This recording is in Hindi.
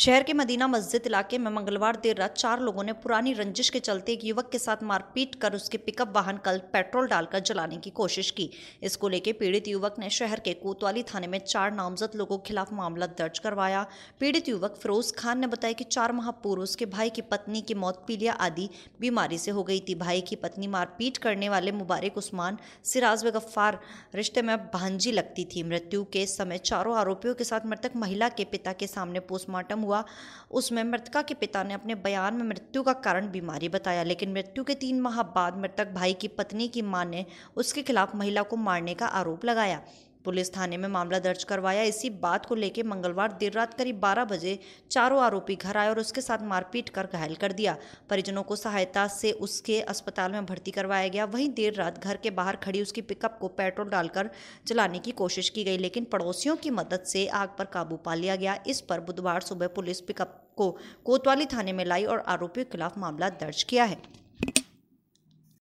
शहर के मदीना मस्जिद इलाके में मंगलवार देर रात चार लोगों ने पुरानी रंजिश के चलते एक युवक के साथ मारपीट कर उसके पिकअप वाहन कल पेट्रोल डालकर जलाने की कोशिश की इसको लेकर पीड़ित युवक ने शहर के कोतवाली थाने में चार नामजद लोगों के खिलाफ मामला दर्ज करवाया पीड़ित युवक फिरोज खान ने बताया कि चार माह पूर्व उसके भाई की पत्नी की मौत पीलिया आदि बीमारी से हो गई थी भाई की पत्नी मारपीट करने वाले मुबारक उस्मान सिराज बेगफ्फार रिश्ते में भांजी लगती थी मृत्यु के समय चारों आरोपियों के साथ मृतक महिला के पिता के सामने पोस्टमार्टम हुआ उसमें मृतका के पिता ने अपने बयान में मृत्यु का कारण बीमारी बताया लेकिन मृत्यु के तीन माह बाद मृतक भाई की पत्नी की मां ने उसके खिलाफ महिला को मारने का आरोप लगाया पुलिस थाने में मामला दर्ज करवाया इसी बात को लेकर मंगलवार देर रात करीब 12 बजे चारों आरोपी घर आए और उसके साथ मारपीट कर घायल कर दिया परिजनों को सहायता से उसके अस्पताल में भर्ती करवाया गया वहीं देर रात घर के बाहर खड़ी उसकी पिकअप को पेट्रोल डालकर जलाने की कोशिश की गई लेकिन पड़ोसियों की मदद से आग पर काबू पा लिया गया इस पर बुधवार सुबह पुलिस पिकअप को कोतवाली थाने में लाई और आरोपियों के खिलाफ मामला दर्ज किया है